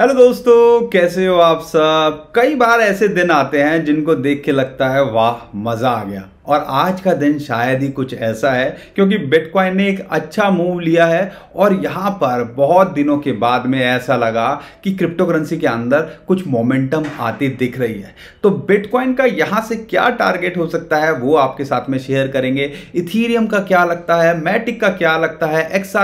hello दोस्तों कैसे हो आप सब कई बार ऐसे दिन आते हैं जिनको देख के लगता है वाह मज़ा आ गया और आज का दिन शायद ही कुछ ऐसा है क्योंकि बिटकॉइन ने एक अच्छा मूव लिया है और यहाँ पर बहुत दिनों के बाद में ऐसा लगा कि क्रिप्टो करेंसी के अंदर कुछ मोमेंटम आती दिख रही है तो बिटकॉइन का यहाँ से क्या टारगेट हो सकता है वो आपके साथ में शेयर करेंगे इथीरियम का क्या लगता है मैटिक का क्या लगता है एक्स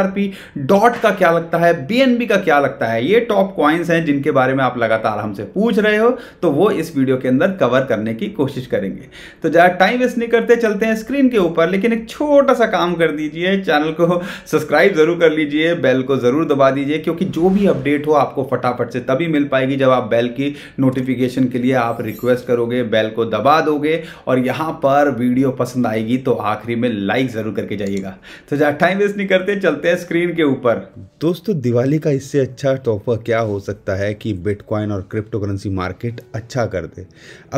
डॉट का क्या लगता है बी का क्या लगता है ये टॉप क्वाइंस हैं जिनके बारे में आप लगातार हमसे पूछ रहे हो तो वो इस वीडियो के अंदर कवर करने की कोशिश करेंगे तो जरा टाइम वेस्ट करते चलते हैं स्क्रीन के ऊपर लेकिन एक छोटा सा काम कर दीजिए चैनल को सब्सक्राइब जरूर कर लीजिए बेल को जरूर दबा दीजिए क्योंकि जो भी अपडेट हो आपको फटाफट से तभी मिल पाएगी जब आप बेल की नोटिफिकेशन के लिए आप रिक्वेस्ट करोगे बेल को दबा दोगे और यहाँ पर वीडियो पसंद आएगी तो आखिरी में लाइक जरूर करके जाइएगा तो जहाँ टाइम वेस्ट नहीं करते चलते हैं स्क्रीन के ऊपर दोस्तों दिवाली का इससे अच्छा तोहफा क्या हो सकता है कि बिटकॉइन और क्रिप्टो करेंसी मार्केट अच्छा कर दे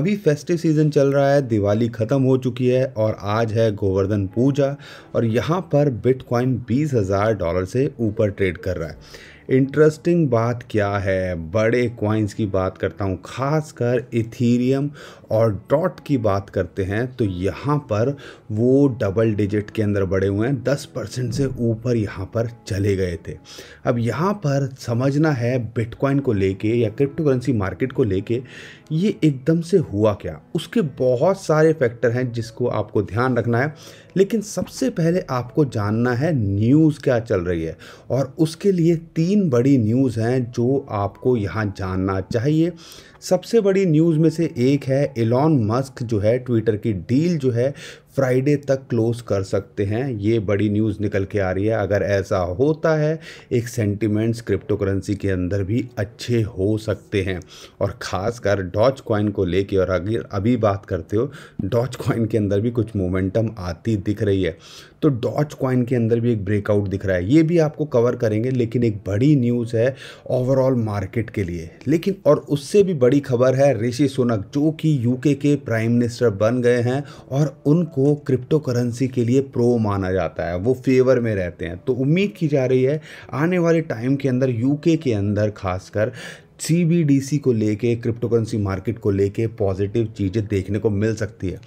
अभी फेस्टिव सीजन चल रहा है दिवाली खत्म हो चुकी है चुकी है और आज है गोवर्धन पूजा और यहाँ पर बिटकॉइन बीस हज़ार डॉलर से ऊपर ट्रेड कर रहा है इंटरेस्टिंग बात क्या है बड़े कॉइन्स की बात करता हूँ खासकर इथीरियम और डॉट की बात करते हैं तो यहाँ पर वो डबल डिजिट के अंदर बढ़े हुए हैं दस परसेंट से ऊपर यहाँ पर चले गए थे अब यहाँ पर समझना है बिटकॉइन को लेके या क्रिप्टो करेंसी मार्केट को लेके ये एकदम से हुआ क्या उसके बहुत सारे फैक्टर हैं जिसको आपको ध्यान रखना है लेकिन सबसे पहले आपको जानना है न्यूज़ क्या चल रही है और उसके लिए तीन बड़ी न्यूज़ हैं जो आपको यहाँ जानना चाहिए सबसे बड़ी न्यूज़ में से एक है एलॉन मस्क जो है ट्विटर की डील जो है फ्राइडे तक क्लोज कर सकते हैं ये बड़ी न्यूज़ निकल के आ रही है अगर ऐसा होता है एक सेंटिमेंट्स क्रिप्टो करेंसी के अंदर भी अच्छे हो सकते हैं और ख़ासकर डॉच कॉइन को लेके और अगर अभी बात करते हो डॉच कॉइन के अंदर भी कुछ मोमेंटम आती दिख रही है तो डॉच कॉइन के अंदर भी एक ब्रेकआउट दिख रहा है ये भी आपको कवर करेंगे लेकिन एक बड़ी न्यूज़ है ओवरऑल मार्केट के लिए लेकिन और उससे भी बड़ी खबर है ऋषि सुनक जो कि यूके के प्राइम मिनिस्टर बन गए हैं और उनको क्रिप्टो करेंसी के लिए प्रो माना जाता है वो फेवर में रहते हैं तो उम्मीद की जा रही है आने वाले टाइम के अंदर यूके के अंदर खासकर सी को लेके क्रिप्टो करेंसी मार्केट को लेके पॉजिटिव चीज़ें देखने को मिल सकती है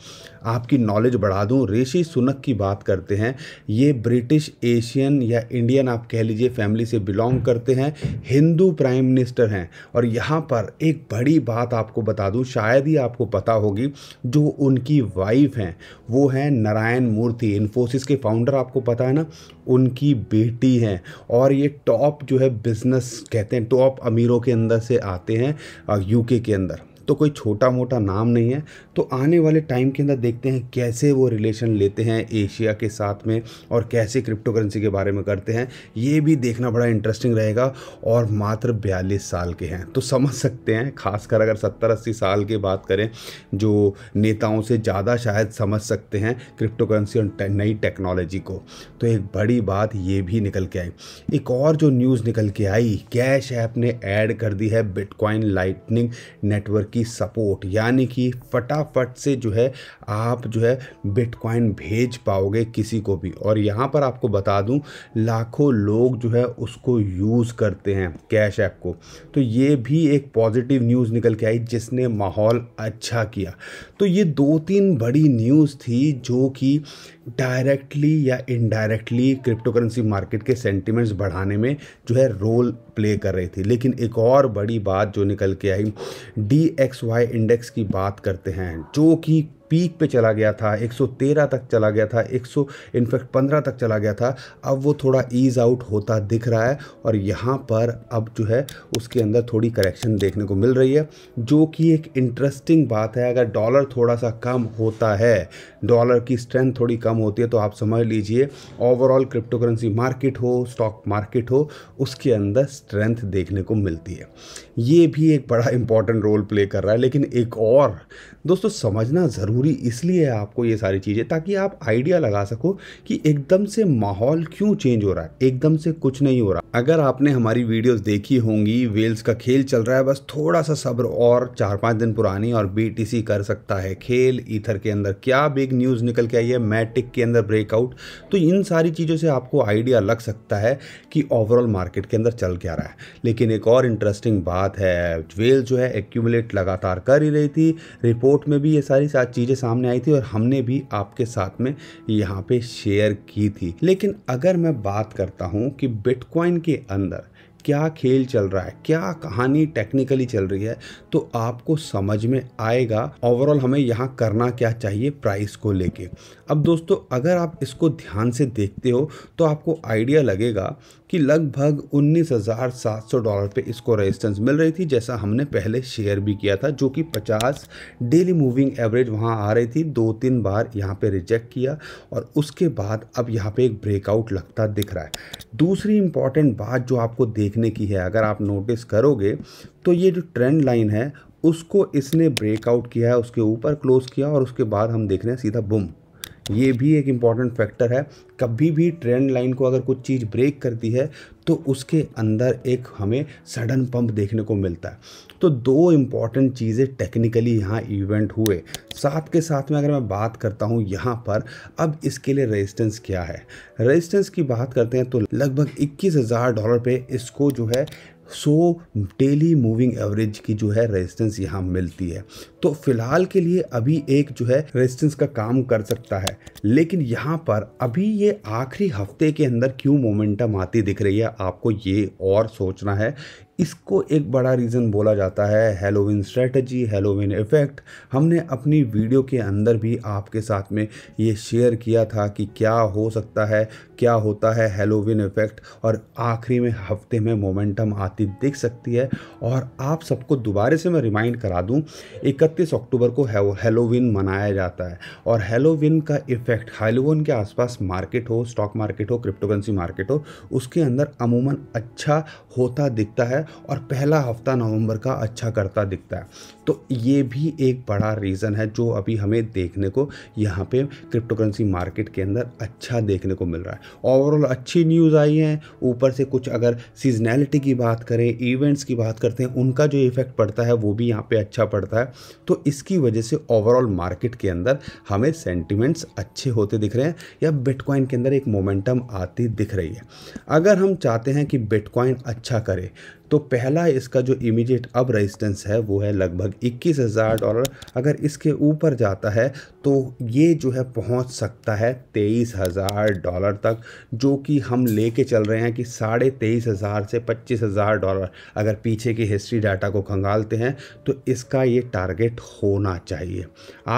आपकी नॉलेज बढ़ा दूँ रेशी सुनक की बात करते हैं ये ब्रिटिश एशियन या इंडियन आप कह लीजिए फैमिली से बिलोंग करते हैं हिंदू प्राइम मिनिस्टर हैं और यहाँ पर एक बड़ी बात आपको बता दूँ शायद ही आपको पता होगी जो उनकी वाइफ हैं वो हैं नारायण मूर्ति इन्फोसिस के फाउंडर आपको पता है ना उनकी बेटी हैं और ये टॉप जो है बिज़नेस कहते हैं टॉप अमीरों के अंदर से आते हैं यूके के अंदर तो कोई छोटा मोटा नाम नहीं है तो आने वाले टाइम के अंदर देखते हैं कैसे वो रिलेशन लेते हैं एशिया के साथ में और कैसे क्रिप्टो करेंसी के बारे में करते हैं ये भी देखना बड़ा इंटरेस्टिंग रहेगा और मात्र बयालीस साल के हैं तो समझ सकते हैं खासकर अगर सत्तर अस्सी साल की बात करें जो नेताओं से ज़्यादा शायद समझ सकते हैं क्रिप्टो करेंसी और नई टेक्नोलॉजी को तो एक बड़ी बात ये भी निकल के आई एक और जो न्यूज़ निकल के आई कैश ऐप ने ऐड कर दी है बिटकॉइन लाइटनिंग नेटवर्क की की सपोर्ट यानी कि फटाफट से जो है आप जो है बिटकॉइन भेज पाओगे किसी को भी और यहाँ पर आपको बता दूँ लाखों लोग जो है उसको यूज़ करते हैं कैश ऐप को तो ये भी एक पॉजिटिव न्यूज़ निकल के आई जिसने माहौल अच्छा किया तो ये दो तीन बड़ी न्यूज़ थी जो कि डायरेक्टली या इनडायरेक्टली क्रिप्टो करेंसी मार्केट के सेंटिमेंट्स बढ़ाने में जो है रोल प्ले कर रही थी लेकिन एक और बड़ी बात जो निकल के आई डी एक्स वाई इंडेक्स की बात करते हैं जो कि पीक पे चला गया था 113 तक चला गया था 100 इनफैक्ट पंद्रह तक चला गया था अब वो थोड़ा ईज आउट होता दिख रहा है और यहाँ पर अब जो है उसके अंदर थोड़ी करेक्शन देखने को मिल रही है जो कि एक इंटरेस्टिंग बात है अगर डॉलर थोड़ा सा कम होता है डॉलर की स्ट्रेंथ थोड़ी कम होती है तो आप समझ लीजिए ओवरऑल क्रिप्टो करेंसी मार्केट हो स्टॉक मार्केट हो उसके अंदर स्ट्रेंथ देखने को मिलती है ये भी एक बड़ा इंपॉर्टेंट रोल प्ले कर रहा है लेकिन एक और दोस्तों समझना ज़रूरी इसलिए है आपको ये सारी चीज़ें ताकि आप आइडिया लगा सको कि एकदम से माहौल क्यों चेंज हो रहा है एकदम से कुछ नहीं हो रहा अगर आपने हमारी वीडियोस देखी होंगी वेल्स का खेल चल रहा है बस थोड़ा सा सब्र और चार पाँच दिन पुरानी और बी कर सकता है खेल ईथर के अंदर क्या बिग न्यूज़ निकल के आई है मैटिक के अंदर ब्रेकआउट तो इन सारी चीज़ों से आपको आइडिया लग सकता है कि ओवरऑल मार्केट के अंदर चल क्या रहा है लेकिन एक और इंटरेस्टिंग बात है वेल्स जो है एक्यूमुलेट लगातार कर ही रही थी रिपोर्ट रिपोर्ट में भी ये सारी चीज़ें सामने आई थी और हमने भी आपके साथ में यहाँ पे शेयर की थी लेकिन अगर मैं बात करता हूँ कि बिटकॉइन के अंदर क्या खेल चल रहा है क्या कहानी टेक्निकली चल रही है तो आपको समझ में आएगा ओवरऑल हमें यहाँ करना क्या चाहिए प्राइस को लेके अब दोस्तों अगर आप इसको ध्यान से देखते हो तो आपको आइडिया लगेगा कि लगभग 19,700 डॉलर पे इसको रेजिस्टेंस मिल रही थी जैसा हमने पहले शेयर भी किया था जो कि 50 डेली मूविंग एवरेज वहाँ आ रही थी दो तीन बार यहाँ पे रिजेक्ट किया और उसके बाद अब यहाँ पे एक ब्रेकआउट लगता दिख रहा है दूसरी इंपॉर्टेंट बात जो आपको देखने की है अगर आप नोटिस करोगे तो ये जो ट्रेंड लाइन है उसको इसने ब्रेकआउट किया है उसके ऊपर क्लोज़ किया और उसके बाद हम देख रहे हैं सीधा बुम ये भी एक इम्पॉर्टेंट फैक्टर है कभी भी ट्रेंड लाइन को अगर कुछ चीज़ ब्रेक करती है तो उसके अंदर एक हमें सडन पंप देखने को मिलता है तो दो इम्पॉर्टेंट चीज़ें टेक्निकली यहाँ इवेंट हुए साथ के साथ में अगर मैं बात करता हूँ यहाँ पर अब इसके लिए रेजिस्टेंस क्या है रेजिस्टेंस की बात करते हैं तो लगभग इक्कीस डॉलर पे इसको जो है सो डेली मूविंग एवरेज की जो है रेजिस्टेंस यहाँ मिलती है तो फिलहाल के लिए अभी एक जो है रेजिस्टेंस का काम कर सकता है लेकिन यहाँ पर अभी ये आखिरी हफ्ते के अंदर क्यों मोमेंटम आती दिख रही है आपको ये और सोचना है इसको एक बड़ा रीज़न बोला जाता है हेलोविन स्ट्रेटजी हेलोविन इफ़ेक्ट हमने अपनी वीडियो के अंदर भी आपके साथ में ये शेयर किया था कि क्या हो सकता है क्या होता है हेलोविन इफ़ेक्ट और आखिरी में हफ्ते में मोमेंटम आती दिख सकती है और आप सबको दोबारा से मैं रिमाइंड करा दूं 31 अक्टूबर को हेलोविन मनाया जाता है और हेलोविन का इफ़ेक्ट हेलोविन के आसपास मार्केट हो स्टॉक मार्केट हो क्रिप्टोकरेंसी मार्केट हो उसके अंदर अमूमन अच्छा होता दिखता है और पहला हफ्ता नवंबर का अच्छा करता दिखता है तो ये भी एक बड़ा रीज़न है जो अभी हमें देखने को यहाँ पे क्रिप्टो करेंसी मार्केट के अंदर अच्छा देखने को मिल रहा है ओवरऑल अच्छी न्यूज़ आई है ऊपर से कुछ अगर सीजनैलिटी की बात करें इवेंट्स की बात करते हैं उनका जो इफेक्ट पड़ता है वो भी यहाँ पर अच्छा पड़ता है तो इसकी वजह से ओवरऑल मार्केट के अंदर हमें सेंटिमेंट्स अच्छे होते दिख रहे हैं या बिटकॉइन के अंदर एक मोमेंटम आती दिख रही है अगर हम चाहते हैं कि बिटकॉइन अच्छा करे तो पहला इसका जो इमीडिएट अब रेजिस्टेंस है वो है लगभग इक्कीस हज़ार डॉलर अगर इसके ऊपर जाता है तो ये जो है पहुंच सकता है तेईस हज़ार डॉलर तक जो कि हम लेके चल रहे हैं कि साढ़े तेईस हज़ार से पच्चीस हज़ार डॉलर अगर पीछे की हिस्ट्री डाटा को खंगालते हैं तो इसका ये टारगेट होना चाहिए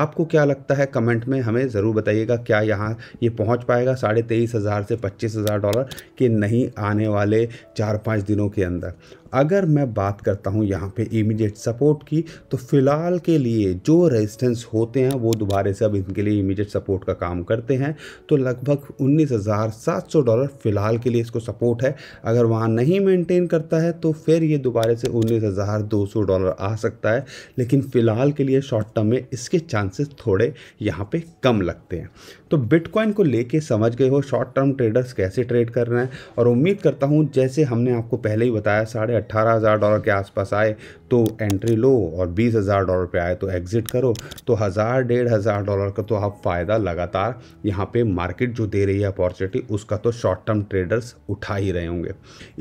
आपको क्या लगता है कमेंट में हमें ज़रूर बताइएगा क्या यहाँ ये पहुँच पाएगा साढ़े तेईस हज़ार से पच्चीस हज़ार डॉलर कि नहीं आने वाले चार पाँच दिनों के अंदर अगर मैं बात करता हूँ यहाँ पे इमीडिएट सपोर्ट की तो फ़िलहाल के लिए जो रेजिस्टेंस होते हैं वो दोबारा से अब इनके लिए इमीडिएट सपोर्ट का काम करते हैं तो लगभग उन्नीस हज़ार सात सौ डॉलर फ़िलहाल के लिए इसको सपोर्ट है अगर वहाँ नहीं मेंटेन करता है तो फिर ये दोबारा से उन्नीस हज़ार दो सौ डॉलर आ सकता है लेकिन फ़िलहाल के लिए शॉर्ट टर्म में इसके चांसेस थोड़े यहाँ पर कम लगते हैं तो बिटकॉइन को लेके समझ गए हो शॉर्ट टर्म ट्रेडर्स कैसे ट्रेड कर रहे हैं और उम्मीद करता हूँ जैसे हमने आपको पहले ही बताया साढ़े अट्ठारह हज़ार डॉलर के आसपास आए तो एंट्री लो और बीस हज़ार डॉलर पे आए तो एग्ज़िट करो तो हज़ार डेढ़ हज़ार डॉलर का तो आप फ़ायदा लगातार यहाँ पे मार्केट जो दे रही है अपॉर्चुनिटी उसका तो शॉर्ट टर्म ट्रेडर्स उठा ही रहे होंगे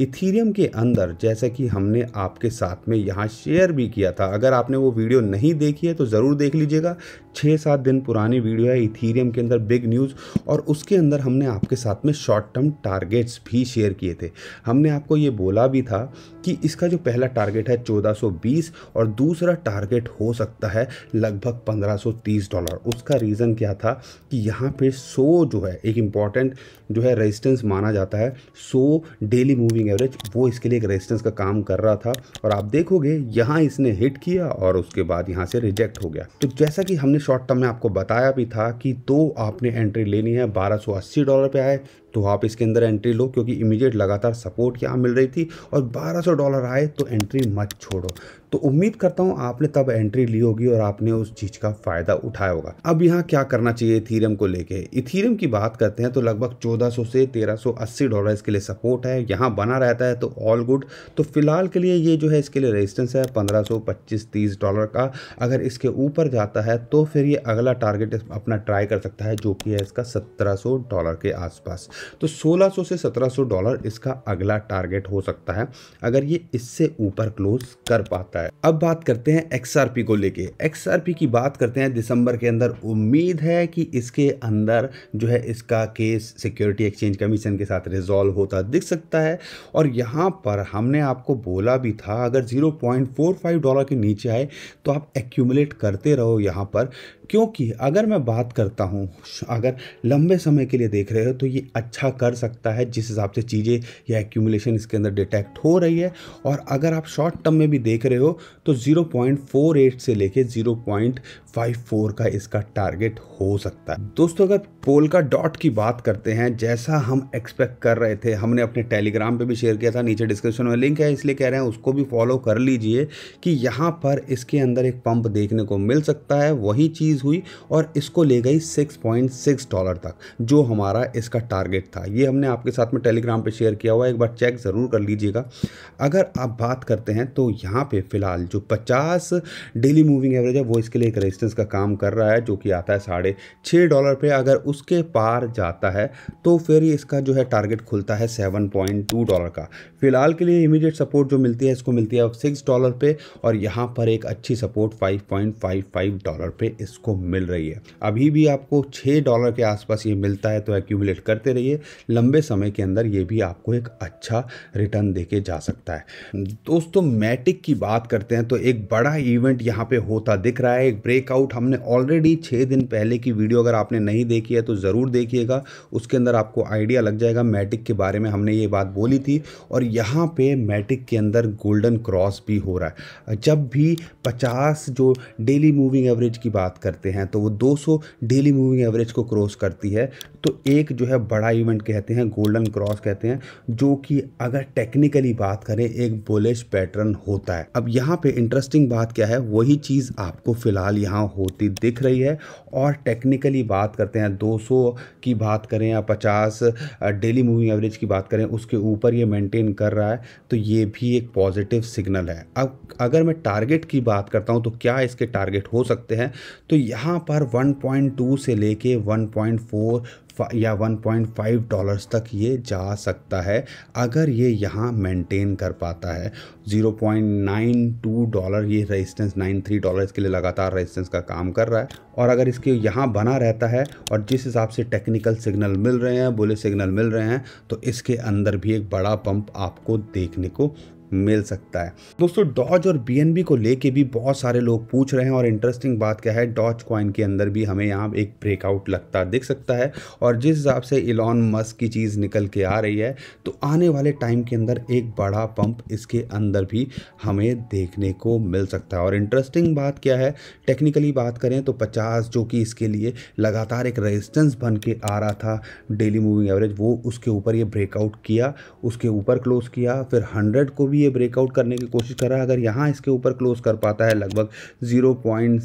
इथीरियम के अंदर जैसे कि हमने आपके साथ में यहाँ शेयर भी किया था अगर आपने वो वीडियो नहीं देखी है तो ज़रूर देख लीजिएगा छः सात दिन पुरानी वीडियो है इथीरियम के अंदर बिग न्यूज़ और उसके अंदर हमने आपके साथ में शॉर्ट टर्म टारगेट्स भी शेयर किए थे हमने आपको ये बोला भी था कि कि इसका जो पहला टारगेट है 1420 और दूसरा टारगेट हो सकता है लगभग 1530 डॉलर उसका रीज़न क्या था कि यहाँ पे सो जो है एक इम्पॉर्टेंट जो है रेजिस्टेंस माना जाता है सो डेली मूविंग एवरेज वो इसके लिए एक रेजिस्टेंस का काम कर रहा था और आप देखोगे यहाँ इसने हिट किया और उसके बाद यहाँ से रिजेक्ट हो गया तो जैसा कि हमने शॉर्ट टर्म में आपको बताया भी था कि तो आपने एंट्री लेनी है बारह डॉलर पर आए तो आप इसके अंदर एंट्री लो क्योंकि इमीडिएट लगातार सपोर्ट यहाँ मिल रही थी और 1200 डॉलर आए तो एंट्री मत छोड़ो तो उम्मीद करता हूँ आपने तब एंट्री ली होगी और आपने उस चीज़ का फ़ायदा उठाया होगा अब यहाँ क्या करना चाहिए इथीरियम को लेके इथीरियम की बात करते हैं तो लगभग 1400 से 1380 डॉलर इसके लिए सपोर्ट है यहाँ बना रहता है तो ऑल गुड तो फिलहाल के लिए ये जो है इसके लिए रेजिस्टेंस है पंद्रह सौ डॉलर का अगर इसके ऊपर जाता है तो फिर ये अगला टारगेट अपना ट्राई कर सकता है जो कि है इसका 1700 डॉलर के आसपास तो 1600 से 1700 डॉलर इसका अगला टारगेट हो सकता है अगर ये इससे ऊपर क्लोज कर पाता है सकता है अब बात करते हैं एक्सआरपी को लेके एक्सआरपी की बात करते हैं दिसंबर के अंदर उम्मीद है कि इसके अंदर जो है इसका केस सिक्योरिटी एक्सचेंज कमीशन के साथ रिजॉल्व होता दिख सकता है और यहाँ पर हमने आपको बोला भी था अगर जीरो डॉलर के नीचे आए तो आप एक्यूमुलेट करते रहो यहाँ पर क्योंकि अगर मैं बात करता हूँ अगर लंबे समय के लिए देख रहे हो तो ये अच्छा कर सकता है जिस हिसाब से चीज़ें या एक्यूमुलेशन इसके अंदर डिटेक्ट हो रही है और अगर आप शॉर्ट टर्म में भी देख रहे हो तो 0.48 से लेके 1.54 का इसका टारगेट हो सकता है दोस्तों अगर पोल का डॉट की बात करते हैं जैसा हम एक्सपेक्ट कर रहे थे हमने अपने टेलीग्राम पे भी शेयर किया था नीचे डिस्क्रिप्शन में लिंक है इसलिए कह रहे हैं उसको भी फॉलो कर लीजिए कि यहाँ पर इसके अंदर एक पंप देखने को मिल सकता है वही चीज़ हुई और इसको ले गई सिक्स डॉलर तक जो हमारा इसका टारगेट था ये हमने आपके साथ में टेलीग्राम पर शेयर किया हुआ एक बार चेक ज़रूर कर लीजिएगा अगर आप बात करते हैं तो यहाँ पर फिलहाल जो पचास डेली मूविंग एवरेज है वो इसके लिए एक रेजिस्टेंस का काम कर रहा है जो कि आता है साढ़े छः डॉलर पे अगर उसके पार जाता है तो फिर इसका जो है टारगेट खुलता है सेवन पॉइंट टू डॉलर का फिलहाल के लिए इमीडिएट सपोर्ट जो मिलती है इसको मिलती है सिक्स डॉलर पे और यहाँ पर एक अच्छी support five point five five dollar पे इसको मिल रही है अभी भी आपको छः डॉलर के आसपास ये मिलता है तो एक्यूमुलेट करते रहिए लंबे समय के अंदर ये भी आपको एक अच्छा रिटर्न देके जा सकता है दोस्तों मैटिक की बात करते हैं तो एक बड़ा इवेंट यहाँ पे होता दिख रहा है एक ब्रेक ब्रेकआउट हमने ऑलरेडी छः दिन पहले की वीडियो अगर आपने नहीं देखी है तो ज़रूर देखिएगा उसके अंदर आपको आइडिया लग जाएगा मैटिक के बारे में हमने ये बात बोली थी और यहाँ पे मैटिक के अंदर गोल्डन क्रॉस भी हो रहा है जब भी 50 जो डेली मूविंग एवरेज की बात करते हैं तो वो दो डेली मूविंग एवरेज को क्रॉस करती है तो एक जो है बड़ा इवेंट कहते हैं गोल्डन क्रॉस कहते हैं जो कि अगर टेक्निकली बात करें एक बोलेज पैटर्न होता है अब यहाँ पर इंटरेस्टिंग बात क्या है वही चीज़ आपको फिलहाल यहाँ यहाँ होती दिख रही है और टेक्निकली बात करते हैं 200 की बात करें या 50 डेली मूविंग एवरेज की बात करें उसके ऊपर ये मेंटेन कर रहा है तो ये भी एक पॉजिटिव सिग्नल है अब अगर मैं टारगेट की बात करता हूँ तो क्या इसके टारगेट हो सकते हैं तो यहाँ पर 1.2 से लेके 1.4 या 1.5 डॉलर्स तक ये जा सकता है अगर ये यहाँ मेंटेन कर पाता है 0.92 डॉलर ये रेजिस्टेंस 93 डॉलर्स के लिए लगातार रेजिस्टेंस का काम कर रहा है और अगर इसके यहाँ बना रहता है और जिस हिसाब से टेक्निकल सिग्नल मिल रहे हैं बोले सिग्नल मिल रहे हैं तो इसके अंदर भी एक बड़ा पंप आपको देखने को मिल सकता है दोस्तों डॉज और बी को लेके भी बहुत सारे लोग पूछ रहे हैं और इंटरेस्टिंग बात क्या है डॉज कॉइन के अंदर भी हमें यहाँ एक ब्रेकआउट लगता दिख सकता है और जिस हिसाब से इलॉन मस्क की चीज़ निकल के आ रही है तो आने वाले टाइम के अंदर एक बड़ा पंप इसके अंदर भी हमें देखने को मिल सकता है और इंटरेस्टिंग बात क्या है टेक्निकली बात करें तो पचास जो कि इसके लिए लगातार एक रेजिस्टेंस बन के आ रहा था डेली मूविंग एवरेज वो उसके ऊपर ये ब्रेकआउट किया उसके ऊपर क्लोज किया फिर हंड्रेड को भी भी ये ब्रेकआउट करने की कोशिश कर रहा है अगर यहाँ इसके ऊपर क्लोज कर पाता है लगभग ज़ीरो पॉइंट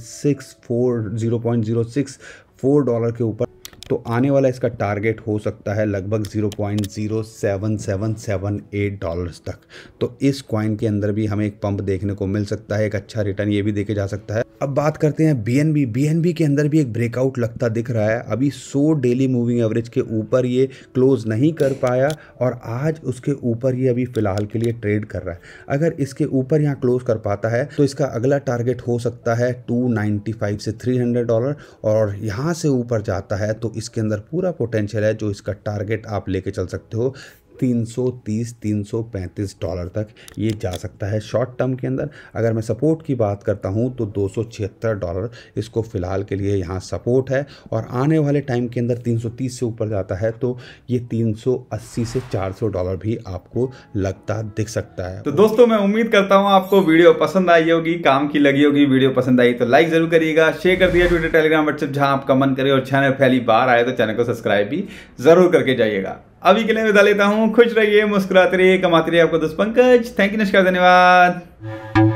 डॉलर के ऊपर तो आने वाला इसका टारगेट हो सकता है लगभग 0.07778 डॉलर्स तक तो इस कॉइन के अंदर भी हमें एक पंप देखने को मिल सकता है एक अच्छा रिटर्न ये भी देखे जा सकता है अब बात करते हैं B N N B B B के अंदर भी एक ब्रेकआउट लगता दिख रहा है अभी 100 डेली मूविंग एवरेज के ऊपर ये क्लोज़ नहीं कर पाया और आज उसके ऊपर ये अभी फ़िलहाल के लिए ट्रेड कर रहा है अगर इसके ऊपर यहाँ क्लोज़ कर पाता है तो इसका अगला टारगेट हो सकता है 295 से 300 डॉलर और यहाँ से ऊपर जाता है तो इसके अंदर पूरा पोटेंशियल है जो इसका टारगेट आप लेके चल सकते हो 330 335 डॉलर तक ये जा सकता है शॉर्ट टर्म के अंदर अगर मैं सपोर्ट की बात करता हूँ तो दो डॉलर इसको फ़िलहाल के लिए यहाँ सपोर्ट है और आने वाले टाइम के अंदर 330 से ऊपर जाता है तो ये 380 से 400 डॉलर भी आपको लगता दिख सकता है तो दोस्तों मैं उम्मीद करता हूँ आपको वीडियो पसंद आई होगी काम की लगी होगी वीडियो पसंद आई तो लाइक जरूर करिएगा शेयर कर दिया ट्विटर टेलीग्राम व्हाट्सएप जहाँ आपका मन करे और चैनल पहली बार आए तो चैनल को सब्सक्राइब भी जरूर करके जाइएगा अभी के लिए विदा लेता हूँ खुश रहिए मुस्कुराते रहिए कमाते रहिए आपका दोस्त पंकज थैंक यू नमस्कार धन्यवाद